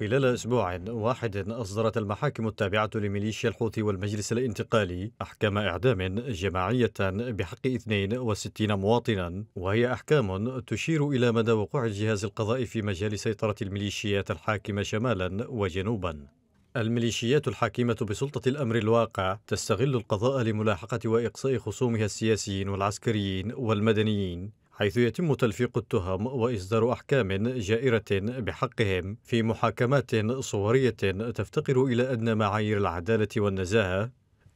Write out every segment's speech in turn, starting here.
خلال أسبوع واحد أصدرت المحاكم التابعة لميليشيا الحوثي والمجلس الانتقالي أحكام إعدام جماعية بحق 62 مواطنا وهي أحكام تشير إلى مدى وقوع الجهاز القضائي في مجال سيطرة الميليشيات الحاكمة شمالا وجنوبا الميليشيات الحاكمة بسلطة الأمر الواقع تستغل القضاء لملاحقة وإقصاء خصومها السياسيين والعسكريين والمدنيين حيث يتم تلفيق التهم وإصدار أحكام جائرة بحقهم في محاكمات صورية تفتقر إلى أدنى معايير العدالة والنزاهة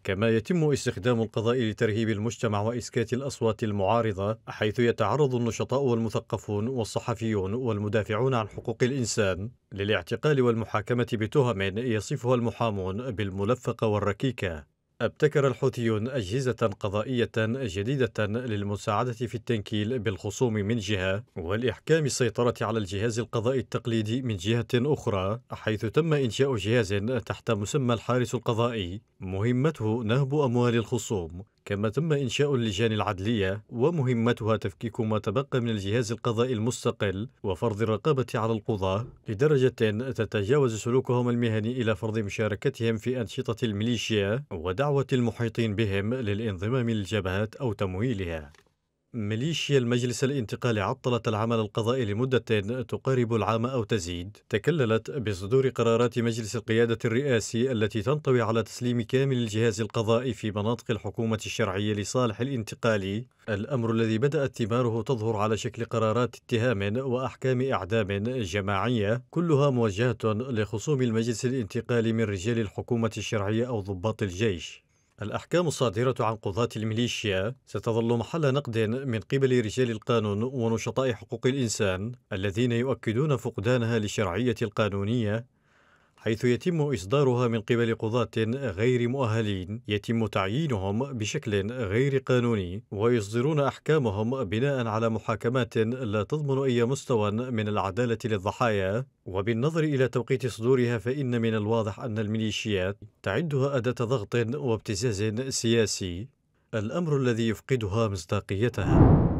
كما يتم استخدام القضاء لترهيب المجتمع وإسكات الأصوات المعارضة حيث يتعرض النشطاء والمثقفون والصحفيون والمدافعون عن حقوق الإنسان للاعتقال والمحاكمة بتهم يصفها المحامون بالملفقة والركيكة ابتكر الحوثيون أجهزة قضائية جديدة للمساعدة في التنكيل بالخصوم من جهة والإحكام السيطرة على الجهاز القضائي التقليدي من جهة أخرى حيث تم إنشاء جهاز تحت مسمى الحارس القضائي مهمته نهب أموال الخصوم كما تم إنشاء اللجان العدلية ومهمتها تفكيك ما تبقى من الجهاز القضائي المستقل وفرض الرقابة على القضاة لدرجة تتجاوز سلوكهم المهني إلى فرض مشاركتهم في أنشطة الميليشيا ودعوة المحيطين بهم للانضمام للجبهات أو تمويلها ميليشيا المجلس الانتقالي عطلت العمل القضائي لمدة تقارب العام أو تزيد تكللت بصدور قرارات مجلس القيادة الرئاسي التي تنطوي على تسليم كامل الجهاز القضائي في مناطق الحكومة الشرعية لصالح الانتقالي الأمر الذي بدأت ثماره تظهر على شكل قرارات اتهام وأحكام إعدام جماعية كلها موجهة لخصوم المجلس الانتقالي من رجال الحكومة الشرعية أو ضباط الجيش الأحكام الصادرة عن قضاة الميليشيا ستظل محل نقد من قبل رجال القانون ونشطاء حقوق الإنسان الذين يؤكدون فقدانها للشرعية القانونية حيث يتم إصدارها من قبل قضاة غير مؤهلين يتم تعيينهم بشكل غير قانوني ويصدرون أحكامهم بناء على محاكمات لا تضمن أي مستوى من العدالة للضحايا وبالنظر إلى توقيت صدورها فإن من الواضح أن الميليشيات تعدها أداة ضغط وابتزاز سياسي الأمر الذي يفقدها مصداقيتها